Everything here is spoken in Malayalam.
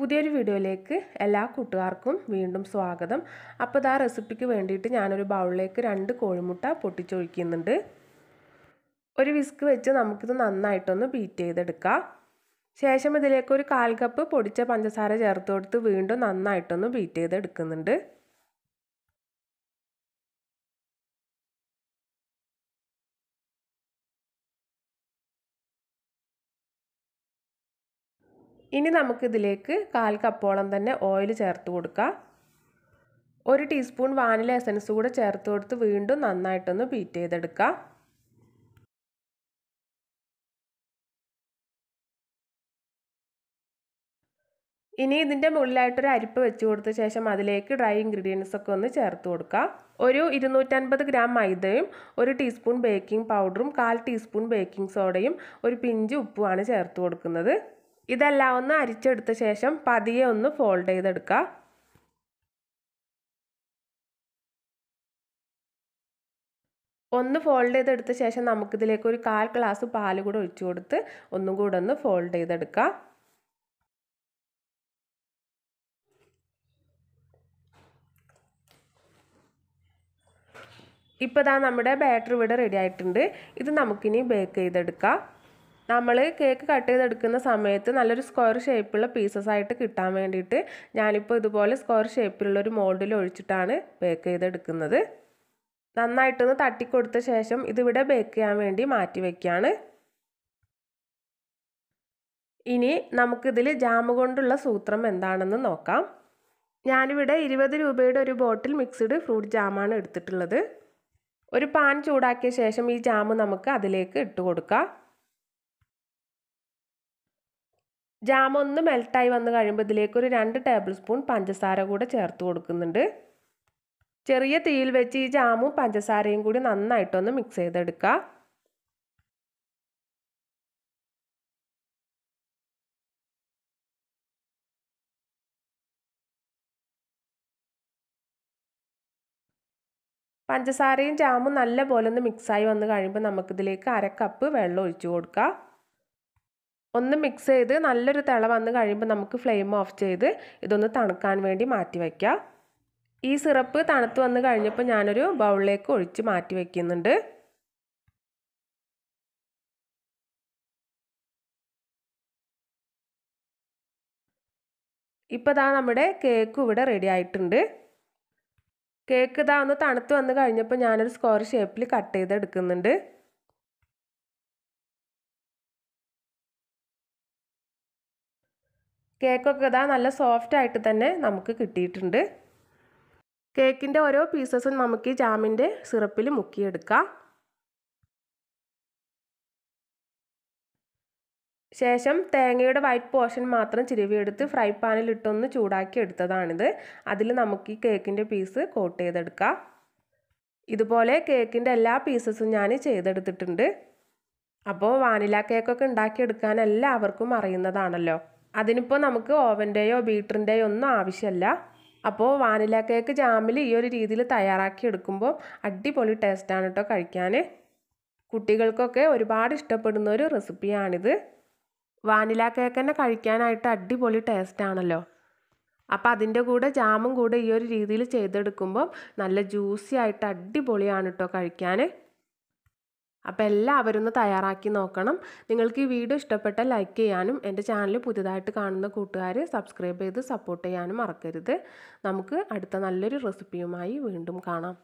പുതിയൊരു വീഡിയോയിലേക്ക് എല്ലാ കൂട്ടുകാർക്കും വീണ്ടും സ്വാഗതം അപ്പോൾ ഇതാ റെസിപ്പിക്ക് വേണ്ടിയിട്ട് ഞാനൊരു ബൗളിലേക്ക് രണ്ട് കോഴിമുട്ട പൊട്ടിച്ചൊഴിക്കുന്നുണ്ട് ഒരു വിസ്ക് വെച്ച് നമുക്കിത് നന്നായിട്ടൊന്ന് ബീറ്റ് ചെയ്തെടുക്കാം ശേഷം ഇതിലേക്ക് ഒരു കാൽ കപ്പ് പൊടിച്ച പഞ്ചസാര ചേർത്ത് കൊടുത്ത് വീണ്ടും നന്നായിട്ടൊന്ന് ബീറ്റ് ചെയ്തെടുക്കുന്നുണ്ട് ഇനി നമുക്കിതിലേക്ക് കാൽ കപ്പോളം തന്നെ ഓയിൽ ചേർത്ത് കൊടുക്കാം ഒരു ടീസ്പൂൺ വാനില എസൻസ് കൂടെ ചേർത്ത് കൊടുത്ത് വീണ്ടും നന്നായിട്ടൊന്ന് ബീറ്റ് ചെയ്തെടുക്കാം ഇനി ഇതിൻ്റെ മുകളിലായിട്ടൊരു അരിപ്പ് വെച്ച് കൊടുത്ത ശേഷം അതിലേക്ക് ഡ്രൈ ഇൻഗ്രീഡിയൻസ് ഒക്കെ ഒന്ന് ചേർത്ത് കൊടുക്കുക ഒരു ഇരുന്നൂറ്റൻപത് ഗ്രാം മൈദയും ഒരു ടീസ്പൂൺ ബേക്കിംഗ് പൗഡറും കാൽ ടീസ്പൂൺ ബേക്കിംഗ് സോഡയും ഒരു പിഞ്ച് ഉപ്പുമാണ് ചേർത്ത് കൊടുക്കുന്നത് ഇതെല്ലാം ഒന്ന് അരിച്ചെടുത്ത ശേഷം പതിയെ ഒന്ന് ഫോൾഡ് ചെയ്തെടുക്കുക ഒന്ന് ഫോൾഡ് ചെയ്തെടുത്ത ശേഷം നമുക്കിതിലേക്ക് ഒരു കാൽ ഗ്ലാസ് പാൽ കൂടെ ഒഴിച്ചു കൊടുത്ത് ഒന്നും കൂടെ ഒന്ന് ഫോൾഡ് ചെയ്തെടുക്കുക ഇപ്പോൾ ഇതാ നമ്മുടെ ബാറ്ററി ഇവിടെ റെഡി ആയിട്ടുണ്ട് ഇത് നമുക്കിനി ബേക്ക് ചെയ്തെടുക്കാം നമ്മൾ കേക്ക് കട്ട് ചെയ്തെടുക്കുന്ന സമയത്ത് നല്ലൊരു സ്ക്വയർ ഷേപ്പുള്ള പീസസ് ആയിട്ട് കിട്ടാൻ വേണ്ടിയിട്ട് ഞാനിപ്പോൾ ഇതുപോലെ സ്ക്വയർ ഷേപ്പിലുള്ള ഒരു മോൾഡിൽ ഒഴിച്ചിട്ടാണ് ബേക്ക് ചെയ്തെടുക്കുന്നത് നന്നായിട്ടൊന്ന് തട്ടിക്കൊടുത്ത ശേഷം ഇതിവിടെ ബേക്ക് ചെയ്യാൻ വേണ്ടി മാറ്റി വയ്ക്കുകയാണ് ഇനി നമുക്കിതിൽ ജാമ് കൊണ്ടുള്ള സൂത്രം എന്താണെന്ന് നോക്കാം ഞാനിവിടെ ഇരുപത് രൂപയുടെ ഒരു ബോട്ടിൽ മിക്സ്ഡ് ഫ്രൂട്ട് ജാമാണ് എടുത്തിട്ടുള്ളത് ഒരു പാൻ ചൂടാക്കിയ ശേഷം ഈ ജാമ് നമുക്ക് അതിലേക്ക് ഇട്ട് കൊടുക്കാം ജാം ഒന്ന് മെൽട്ടായി വന്ന് കഴിയുമ്പോൾ ഇതിലേക്ക് ഒരു രണ്ട് ടേബിൾ സ്പൂൺ പഞ്ചസാര കൂടെ ചേർത്ത് കൊടുക്കുന്നുണ്ട് ചെറിയ തീയിൽ വെച്ച് ഈ ജാമും പഞ്ചസാരയും കൂടി നന്നായിട്ടൊന്ന് മിക്സ് ചെയ്തെടുക്കുക പഞ്ചസാരയും ജാമും നല്ല പോലെ ഒന്ന് മിക്സായി വന്ന് കഴിയുമ്പോൾ നമുക്കിതിലേക്ക് അരക്കപ്പ് കപ്പ് വെള്ളം ഒഴിച്ചു കൊടുക്കാം ഒന്ന് മിക്സ് ചെയ്ത് നല്ലൊരു തിള വന്ന് കഴിയുമ്പോൾ നമുക്ക് ഫ്ലെയിം ഓഫ് ചെയ്ത് ഇതൊന്ന് തണുക്കാൻ വേണ്ടി മാറ്റി വയ്ക്കാം ഈ സിറപ്പ് തണുത്ത് വന്ന് കഴിഞ്ഞപ്പോൾ ഞാനൊരു ബൗളിലേക്ക് ഒഴിച്ച് മാറ്റി വയ്ക്കുന്നുണ്ട് ഇപ്പോൾ ഇതാ നമ്മുടെ കേക്ക് ഇവിടെ റെഡി ആയിട്ടുണ്ട് കേക്ക് ഇതാ ഒന്ന് തണുത്ത് വന്ന് കഴിഞ്ഞപ്പോൾ ഞാനൊരു സ്ക്വയർ ഷേപ്പിൽ കട്ട് ചെയ്തെടുക്കുന്നുണ്ട് കേക്കൊക്കെ ഇതാ നല്ല സോഫ്റ്റായിട്ട് തന്നെ നമുക്ക് കിട്ടിയിട്ടുണ്ട് കേക്കിൻ്റെ ഓരോ പീസസും നമുക്ക് ഈ ജാമിൻ്റെ സിറപ്പിൽ മുക്കിയെടുക്കാം ശേഷം തേങ്ങയുടെ വൈറ്റ് പോർഷൻ മാത്രം ചിരുവിയെടുത്ത് ഫ്രൈ പാനിലിട്ടൊന്ന് ചൂടാക്കി എടുത്തതാണിത് അതിൽ നമുക്ക് ഈ കേക്കിൻ്റെ പീസ് കോട്ട് ചെയ്തെടുക്കാം ഇതുപോലെ കേക്കിൻ്റെ എല്ലാ പീസസും ഞാൻ ചെയ്തെടുത്തിട്ടുണ്ട് അപ്പോൾ വാനില കേക്കൊക്കെ ഉണ്ടാക്കിയെടുക്കാൻ എല്ലാവർക്കും അറിയുന്നതാണല്ലോ അതിനിപ്പോൾ നമുക്ക് ഓവൻ്റെയോ ബീറ്ററിൻ്റെയോ ഒന്നും ആവശ്യമില്ല അപ്പോൾ വാനില കേക്ക് ജാമിൽ ഈ ഒരു രീതിയിൽ തയ്യാറാക്കി എടുക്കുമ്പോൾ അടിപൊളി ടേസ്റ്റാണ് കേട്ടോ കഴിക്കാൻ കുട്ടികൾക്കൊക്കെ ഒരുപാട് ഇഷ്ടപ്പെടുന്ന ഒരു റെസിപ്പിയാണിത് വാനില കേക്ക് തന്നെ കഴിക്കാനായിട്ട് അടിപൊളി ടേസ്റ്റാണല്ലോ അപ്പോൾ അതിൻ്റെ കൂടെ ജാമും കൂടെ ഈ ഒരു രീതിയിൽ ചെയ്തെടുക്കുമ്പോൾ നല്ല ജ്യൂസി ആയിട്ട് അടിപൊളിയാണ് കേട്ടോ കഴിക്കാൻ അപ്പോൾ എല്ലാവരും ഒന്ന് തയ്യാറാക്കി നോക്കണം നിങ്ങൾക്ക് ഈ വീഡിയോ ഇഷ്ടപ്പെട്ട ലൈക്ക് ചെയ്യാനും എൻ്റെ ചാനൽ പുതിയതായിട്ട് കാണുന്ന കൂട്ടുകാർ സബ്സ്ക്രൈബ് ചെയ്ത് സപ്പോർട്ട് ചെയ്യാനും മറക്കരുത് നമുക്ക് അടുത്ത നല്ലൊരു റെസിപ്പിയുമായി വീണ്ടും കാണാം